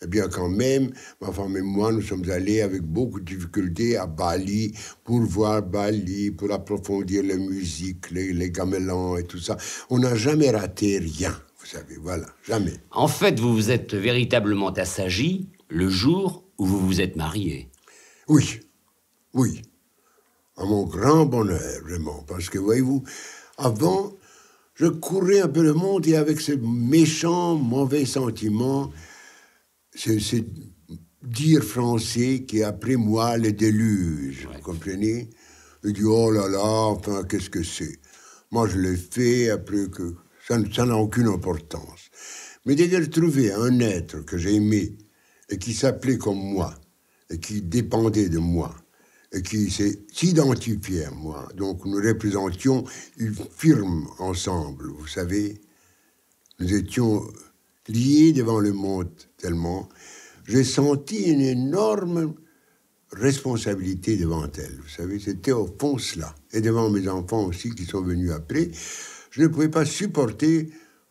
Eh bien, quand même, ma femme et moi, nous sommes allés avec beaucoup de difficultés à Bali pour voir Bali, pour approfondir la musique, les, les gamelans et tout ça. On n'a jamais raté rien, vous savez, voilà, jamais. En fait, vous vous êtes véritablement assagi le jour où vous vous êtes marié. Oui, oui. À mon grand bonheur, vraiment. Parce que, voyez-vous, avant, je courais un peu le monde et avec ce méchant, mauvais sentiment c'est dire français qui est après moi le déluge, vous comprenez Il dit oh là là, enfin qu'est-ce que c'est Moi je l'ai fait après que ça n'a aucune importance. Mais dès que un être que j'ai aimé et qui s'appelait comme moi et qui dépendait de moi et qui s'identifiait à moi, donc nous représentions une firme ensemble, vous savez, nous étions lié devant le monde tellement, j'ai senti une énorme responsabilité devant elle. Vous savez, c'était au fond cela. Et devant mes enfants aussi qui sont venus après, je ne pouvais pas supporter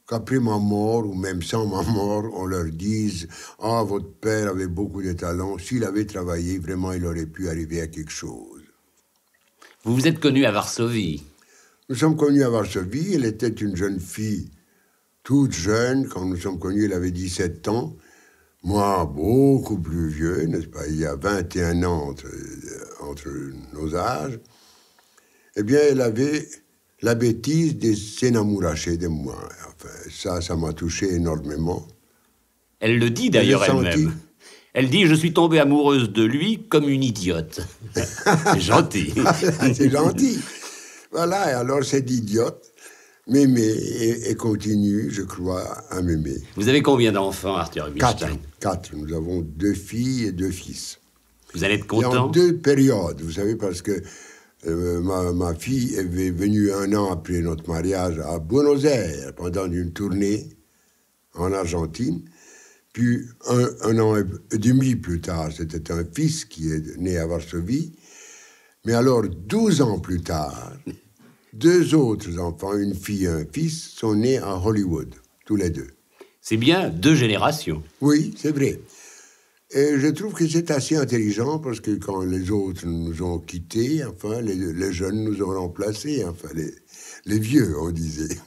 qu'après ma mort, ou même sans ma mort, on leur dise Ah, votre père avait beaucoup de talent, s'il avait travaillé, vraiment, il aurait pu arriver à quelque chose. Vous vous êtes connu à Varsovie Nous sommes connus à Varsovie. Elle était une jeune fille toute jeune, quand nous sommes connus, elle avait 17 ans. Moi, beaucoup plus vieux, n'est-ce pas, il y a 21 ans euh, entre, nos âges. Eh bien, elle avait la bêtise de s'énamouracher de moi. Enfin, ça, ça m'a touché énormément. Elle le dit d'ailleurs elle-même. Elle dit Je suis tombée amoureuse de lui comme une idiote. (laughs) c'est gentil. (laughs) c'est gentil. Voilà, et alors cette idiote, M'aimer et, continue, je crois, à m'aimer. Vous avez combien d'enfants, Arthur Quatre. Quatre. Nous avons deux filles et deux fils. Vous allez être content En deux périodes, vous savez, parce que euh, ma, ma, fille est venue un an après notre mariage à Buenos Aires pendant une tournée en Argentine. Puis un, an et demi plus tard, c'était un fils qui est né à Varsovie. Mais alors, douze ans plus tard, (laughs) Deux autres enfants, une fille et un fils, sont nés à Hollywood, tous les deux. C'est bien deux générations. Oui, c'est vrai. Et je trouve que c'est assez intelligent parce que quand les autres nous ont quittés, enfin, les, jeunes nous ont remplacés, enfin, les, vieux, on disait. (laughs)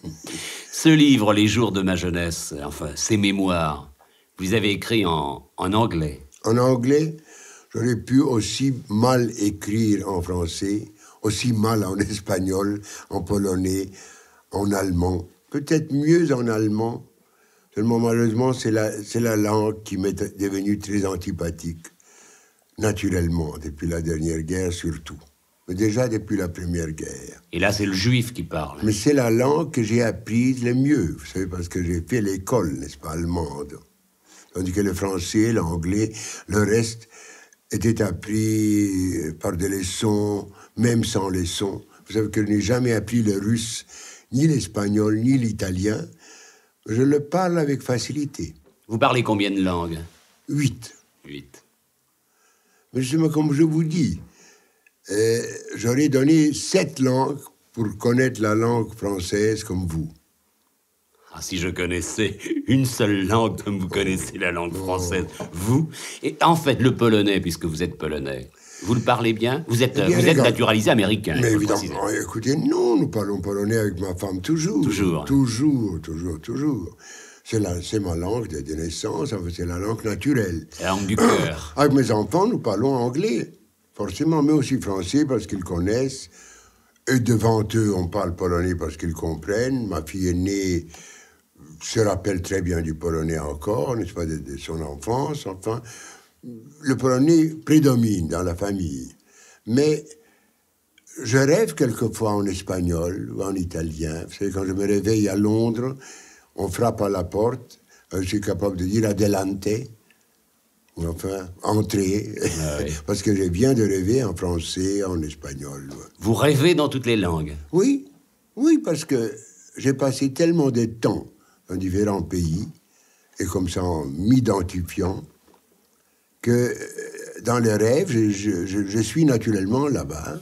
Ce livre, Les jours de ma jeunesse, enfin, ces mémoires, vous avez écrit en anglais. En anglais, j'aurais pu aussi mal écrire en français aussi mal en espagnol, en polonais, en allemand. Peut-être mieux en allemand. Seulement, malheureusement, c'est la, la langue qui m'est devenue très antipathique, naturellement, depuis la dernière guerre surtout. Mais déjà depuis la Première Guerre. Et là, c'est le juif qui parle. Mais c'est la langue que j'ai apprise le mieux, vous savez, parce que j'ai fait l'école, n'est-ce pas, allemande. Tandis que le français, l'anglais, le reste était appris par des leçons, même sans les sons. Vous savez que je n'ai jamais appris le russe, ni l'espagnol, ni l'italien. Je le parle avec facilité. Vous parlez combien de langues Huit. Huit. Mais justement, comme je vous dis, euh, j'aurais donné sept langues pour connaître la langue française comme vous. Ah, si je connaissais une seule langue comme vous connaissez la langue oh. française, vous, et en fait le polonais, puisque vous êtes polonais. Vous le parlez bien Vous êtes, eh vous êtes naturalisé américain. évidemment, eh, écoutez, non, nous parlons polonais avec ma femme toujours. Toujours. Toujours, toujours, toujours. C'est ma langue de, naissance, c'est la langue naturelle. La langue du cœur. (coughs) Avec mes enfants, nous parlons anglais, forcément, mais aussi français parce qu'ils connaissent. Et devant eux, on parle polonais parce qu'ils comprennent. Ma fille aînée se rappelle très bien du polonais encore, n'est-ce pas, de son enfance, enfin le polonais prédomine dans la famille. Mais je rêve quelquefois en espagnol ou en italien. Vous savez, quand je me réveille à Londres, on frappe à la porte. Euh, je suis capable de dire adelante, enfin entrer, ah (laughs) parce que j'ai bien de rêver en français, en espagnol. Vous rêvez dans toutes les langues Oui, oui, parce que j'ai passé tellement de temps dans différents pays, et comme ça en m'identifiant, que euh, dans le rêve, je, suis naturellement là-bas.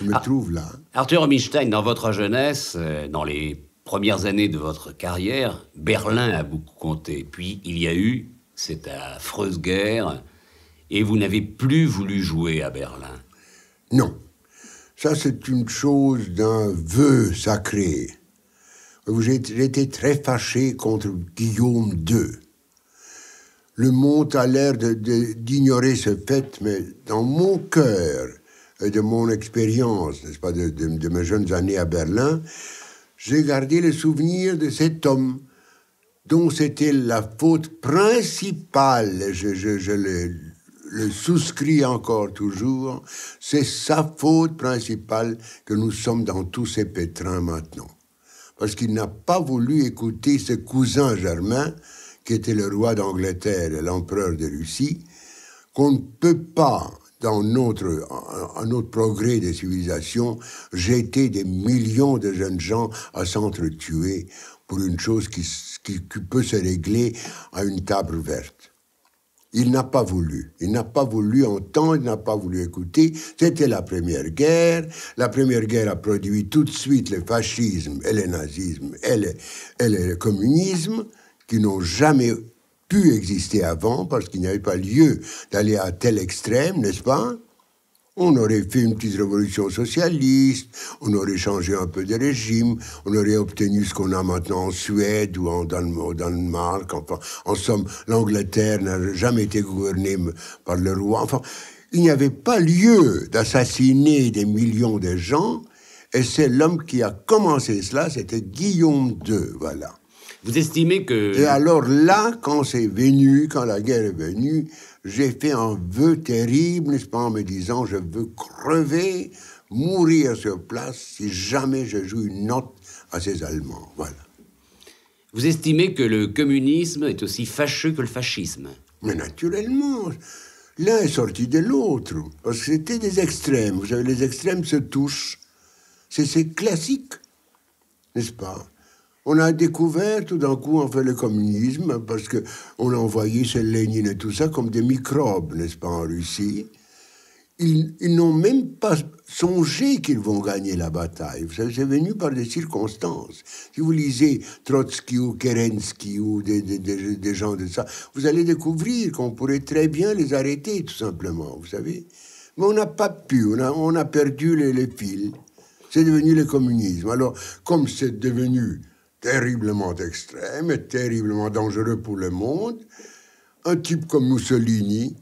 Je me ah. trouve là. Arthur Milstein, dans votre jeunesse, euh, dans les premières années de votre carrière, Berlin a beaucoup compté. Puis il y a eu cette affreuse guerre, et vous n'avez plus voulu jouer à Berlin. Non. Ça, c'est une chose d'un vœu sacré. J'étais très fâché contre Guillaume II le monde a l'air d'ignorer ce fait, mais dans mon cœur et de mon expérience, n'est-ce pas, de, mes jeunes années à Berlin, j'ai gardé le souvenir de cet homme dont c'était la faute principale, je, le, le souscris encore toujours, c'est sa faute principale que nous sommes dans tous ces pétrins maintenant. Parce qu'il n'a pas voulu écouter ce cousin germain qui était le roi d'Angleterre et l'empereur de Russie, qu'on ne peut pas, dans notre, progrès des civilisations, jeter des millions de jeunes gens à s'entretuer pour une chose qui, peut se régler à une table verte. Il n'a pas voulu. Il n'a pas voulu entendre, il n'a pas voulu écouter. C'était la Première Guerre. La Première Guerre a produit tout de suite le fascisme et le nazisme et le communisme qui n'ont jamais pu exister avant parce qu'il n'y avait pas lieu d'aller à tel extrême, n'est-ce pas on aurait fait une petite révolution socialiste, on aurait changé un peu de régime, on aurait obtenu ce qu'on a maintenant en Suède ou en Danemark. Enfin, en somme, l'Angleterre n'a jamais été gouvernée par le roi. Enfin, il n'y avait pas lieu d'assassiner des millions de gens. Et c'est l'homme qui a commencé cela, c'était Guillaume II. Voilà. Vous estimez que... Et alors là, quand c'est venu, quand la guerre est venue, j'ai fait un vœu terrible, n'est-ce pas, en me disant, je veux crever, mourir sur place si jamais je joue une note à ces Allemands. Voilà. Vous estimez que le communisme est aussi fâcheux que le fascisme Mais naturellement. L'un est sorti de l'autre. C'était des extrêmes. Vous savez, les extrêmes se touchent. C'est classique, n'est-ce pas on a découvert tout d'un coup, en fait, le communisme, parce qu'on a envoyé ces Lénine et tout ça comme des microbes, n'est-ce pas, en Russie. Ils, n'ont même pas songé qu'ils vont gagner la bataille. Vous savez, C'est venu par des circonstances. Si vous lisez Trotsky ou Kerensky ou des, gens de ça, vous allez découvrir qu'on pourrait très bien les arrêter, tout simplement, vous savez. Mais on n'a pas pu, on a, perdu les fils. C'est devenu le communisme. Alors, comme c'est devenu terriblement extrême et terriblement dangereux pour le monde, un type comme Mussolini,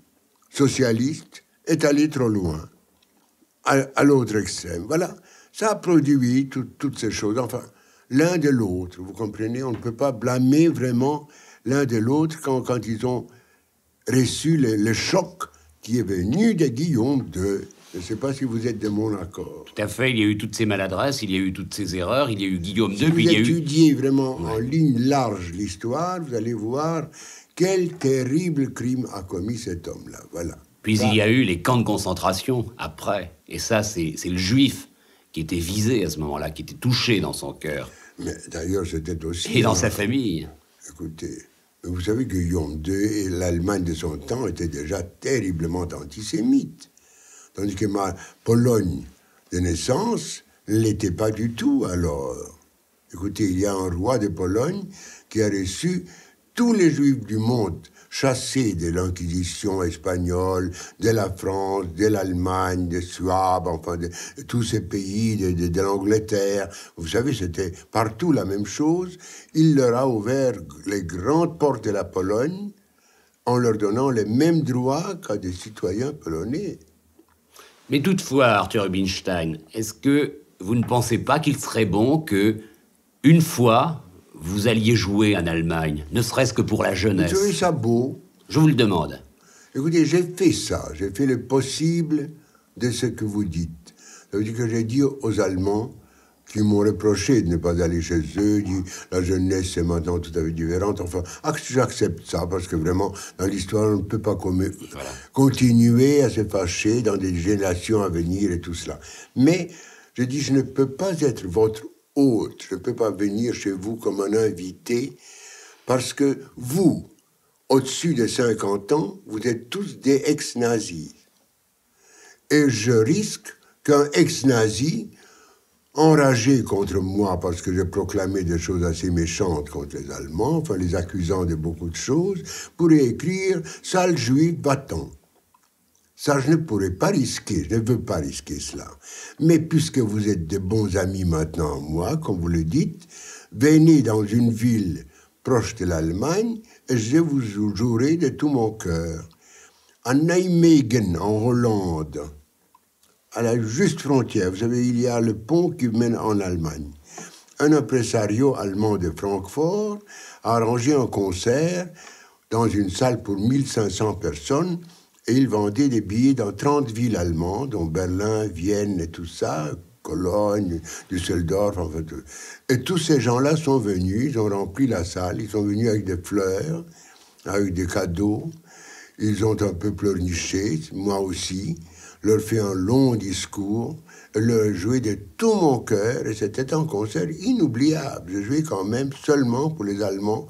socialiste, est allé trop loin, à, l'autre extrême. Voilà, ça a produit toutes ces choses. Enfin, l'un de l'autre, vous comprenez, on ne peut pas blâmer vraiment l'un de l'autre quand, quand, ils ont reçu le, le choc qui est venu de Guillaume II. Je ne sais pas si vous êtes de mon accord. Tout à fait, il y a eu toutes ces maladresses, il y a eu toutes ces erreurs, il y a eu Guillaume II, si il y a eu... Si vous étudiez vraiment en ligne large l'histoire, vous allez voir quel terrible crime a commis cet homme-là, voilà. Puis il y a eu les camps de concentration, après, et ça, c'est le juif qui était visé à ce moment-là, qui était touché dans son cœur. Mais d'ailleurs, c'était aussi... Et dans sa famille. Écoutez, vous savez que Guillaume II et l'Allemagne de son temps étaient déjà terriblement antisémites. Tandis que ma Pologne de naissance l'était pas du tout alors. Écoutez, il y a un roi de Pologne qui a reçu tous les juifs du monde chassés de l'inquisition espagnole, de la France, de l'Allemagne, de Suabes, enfin de, tous ces pays, de, de l'Angleterre. Vous savez, c'était partout la même chose. Il leur a ouvert les grandes portes de la Pologne en leur donnant les mêmes droits qu'à des citoyens polonais. Mais toutefois, Arthur Rubinstein, est-ce que vous ne pensez pas qu'il serait bon que, une fois, vous alliez jouer en Allemagne, ne serait-ce que pour la jeunesse ça beau Je vous le demande. Écoutez, j'ai fait ça, j'ai fait le possible de ce que vous dites. Ça veut dire que j'ai dit aux Allemands, qui m'ont reproché de ne pas aller chez eux, dit la jeunesse est maintenant tout à fait différente. Enfin, j'accepte ça parce que vraiment, dans l'histoire, on ne peut pas continuer à se fâcher dans des générations à venir et tout cela. Mais je dis, je ne peux pas être votre hôte, je ne peux pas venir chez vous comme un invité parce que vous, au-dessus de 50 ans, vous êtes tous des ex-nazis. Et je risque qu'un ex-nazi enragé contre moi parce que j'ai proclamé des choses assez méchantes contre les Allemands, enfin les accusant de beaucoup de choses, pourrait écrire Sale juif, va Ça, je ne pourrais pas risquer, je ne veux pas risquer cela. Mais puisque vous êtes de bons amis maintenant, moi, comme vous le dites, venez dans une ville proche de l'Allemagne et je vous jouerai de tout mon cœur. À Nijmegen, en Hollande, à la juste frontière. Vous savez, il y a le pont qui mène en Allemagne. Un impresario allemand de Francfort a arrangé un concert dans une salle pour 1500 personnes et il vendait des billets dans 30 villes allemandes, dont Berlin, Vienne et tout ça, Cologne, Düsseldorf, en fait. Et tous ces gens-là sont venus, ils ont rempli la salle, ils sont venus avec des fleurs, avec des cadeaux, ils ont un peu pleurniché, moi aussi leur fait un long discours, le jouer de tout mon cœur, et c'était un concert inoubliable. Je jouais quand même seulement pour les Allemands.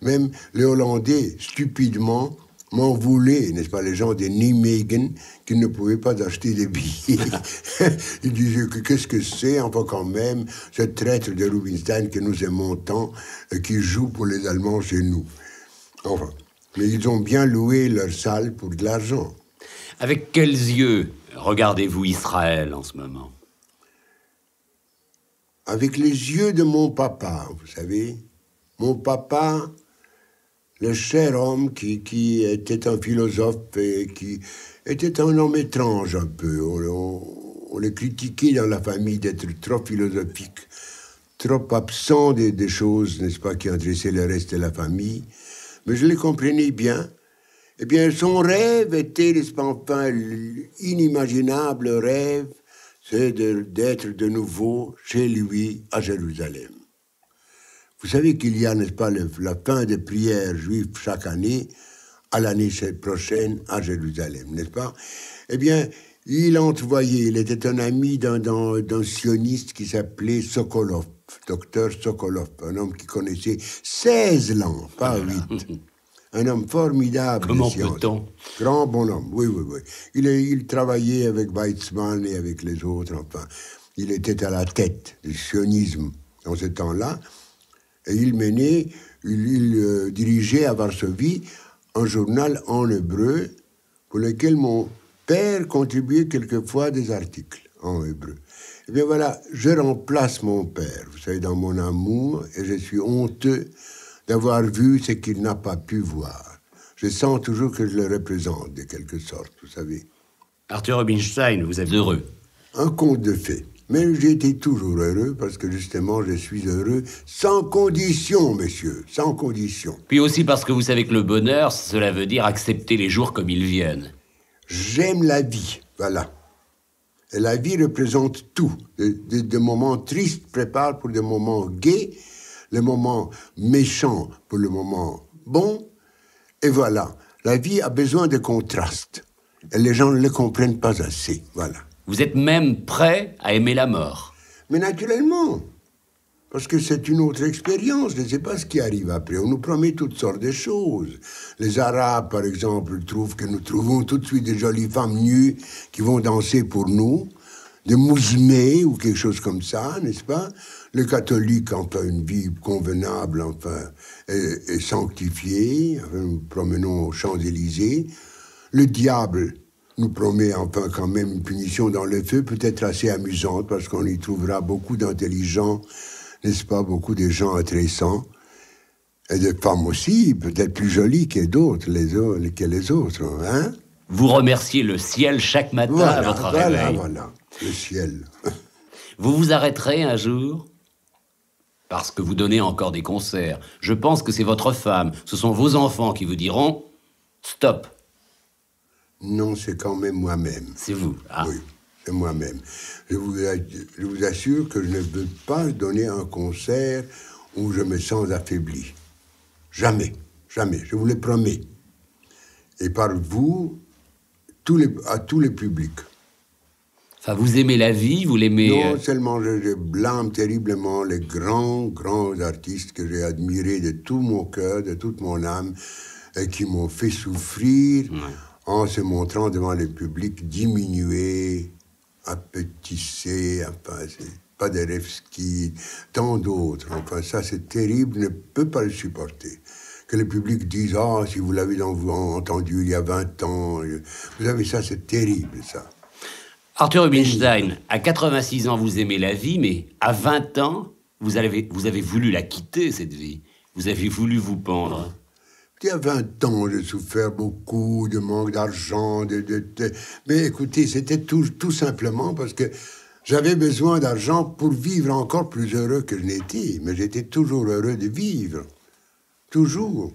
Même les Hollandais, stupidement, m'en voulaient, n'est-ce pas, les gens de Nijmegen, qui ne pouvaient pas acheter des billets. (laughs) Ils disaient, qu'est-ce que c'est, enfin quand même, ce traître de Rubinstein que nous aimons tant, euh, qui joue pour les Allemands chez nous. Enfin, mais ils ont bien loué leur salle pour de l'argent. Avec quels yeux regardez-vous Israël en ce moment Avec les yeux de mon papa, vous savez. Mon papa, le cher homme qui, était un philosophe et qui était un homme étrange un peu. On, le critiquait dans la famille d'être trop philosophique, trop absent des, des choses, n'est-ce pas, qui intéressaient le reste de la famille. Mais je le comprenais bien. Eh bien, son rêve était, enfin, l'inimaginable rêve, c'est d'être de, nouveau chez lui à Jérusalem. Vous savez qu'il y a, n'est-ce pas, le, la fin des prières juives chaque année, à l'année prochaine à Jérusalem, n'est-ce pas Eh bien, il envoyait, il était un ami d'un sioniste qui s'appelait Sokolov, docteur Sokolov, un homme qui connaissait 16 langues, pas 8. (laughs) un homme formidable. Comment peut-on Grand bonhomme, oui, oui, oui. Il, travaillait avec Weizmann et avec les autres, enfin. Il était à la tête du sionisme dans ces temps-là. Et il menait, il, euh, dirigeait à Varsovie un journal en hébreu pour lequel mon père contribuait quelquefois des articles en hébreu. Et eh bien voilà, je remplace mon père, vous savez, dans mon amour, et je suis honteux d'avoir vu ce qu'il n'a pas pu voir. Je sens toujours que je le représente, de quelque sorte, vous savez. Arthur Rubinstein, vous êtes heureux. Un conte de fées. Mais j'ai été toujours heureux parce que justement je suis heureux sans condition, messieurs, sans condition. Puis aussi parce que vous savez que le bonheur, cela veut dire accepter les jours comme ils viennent. J'aime la vie, voilà. Et la vie représente tout. Des moments tristes préparent pour des moments gais le moment méchant pour le moment bon. Et voilà, la vie a besoin de contrastes. Et les gens ne le comprennent pas assez. Voilà. Vous êtes même prêt à aimer la mort. Mais naturellement, parce que c'est une autre expérience, je ne sais pas ce qui arrive après. On nous promet toutes sortes de choses. Les Arabes, par exemple, trouvent que nous trouvons tout de suite des jolies femmes nues qui vont danser pour nous de mousmé ou quelque chose comme ça, n'est-ce pas Le catholique, enfin, une vie convenable, enfin, est, sanctifiée, sanctifié. nous promenons aux Champs-Élysées. Le diable nous promet enfin quand même une punition dans le feu, peut-être assez amusante, parce qu'on y trouvera beaucoup d'intelligents, n'est-ce pas, beaucoup de gens intéressants, et de femmes aussi, peut-être plus jolies que d'autres, les autres, que les autres, hein vous remerciez le ciel chaque matin à votre réveil. Le ciel. Vous vous arrêterez un jour Parce que vous donnez encore des concerts. Je pense que c'est votre femme, ce sont vos enfants qui vous diront Stop. Non, c'est quand même moi-même. C'est vous. Ah. Oui, c'est moi-même. Je vous, je vous assure que je ne veux pas donner un concert où je me sens affaibli. Jamais, jamais, je vous le promets. Et par vous, à tous les publics vous aimez la vie, vous l'aimez. Non euh, seulement je, blâme terriblement les grands, grands artistes que j'ai admirés de tout mon cœur, de toute mon âme, et qui m'ont fait souffrir en se montrant devant le public diminué, appétissé, enfin, Paderewski, tant d'autres. Enfin, ça, c'est terrible, ne peut pas le supporter que le public dise Ah, si vous l'avez entendu il y a 20 ans. Euh, vous savez, ça, c'est terrible, ça. Arthur Rubinstein, à 86 ans, vous aimez la vie, mais à 20 ans, vous avez, vous avez voulu la quitter, cette vie. Vous avez voulu vous pendre. Il y a 20 ans, j'ai souffert beaucoup de manque d'argent. de, Mais écoutez, c'était tout, tout simplement parce que j'avais besoin d'argent pour vivre encore plus heureux que je n'étais. Mais j'étais toujours heureux de vivre. Toujours.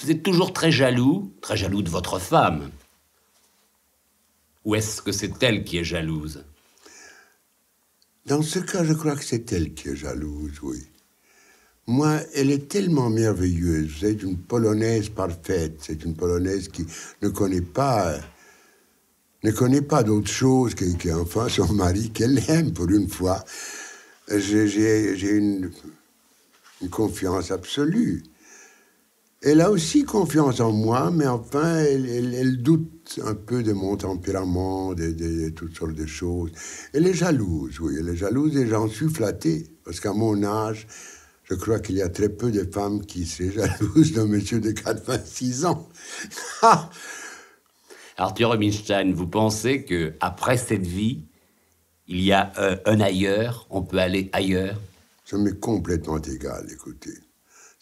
Vous êtes toujours très jaloux, très jaloux de votre femme. Ou est-ce que c'est elle qui est jalouse Dans ce cas, je crois que c'est elle qui est jalouse, oui. Moi, elle est tellement merveilleuse. C'est une Polonaise parfaite. C'est une Polonaise qui ne connaît pas, ne connaît pas d'autre chose qu'un enfin son mari qu'elle aime pour une fois. J'ai une, confiance absolue. Elle a aussi confiance en moi, mais enfin, elle doute un peu de mon tempérament, de, toutes sortes de choses. Elle est jalouse, oui, elle est jalouse et j'en suis flatté, parce qu'à mon âge, je crois qu'il y a très peu de femmes qui seraient (laughs) jalouses d'un monsieur de 86 ans. (laughs) Arthur Rubinstein, vous pensez que après cette vie, il y a un, un ailleurs, on peut aller ailleurs Ça m'est complètement égal, écoutez.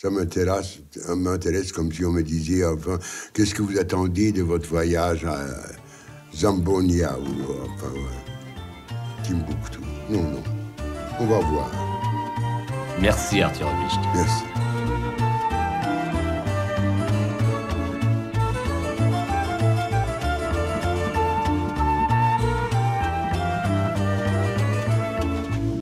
Ça m'intéresse, m'intéresse comme si on me disait, enfin, qu'est-ce que vous attendez de votre voyage à Zambonia ou enfin, Timbuktu Non, non. On va voir. Merci Arthur Merci.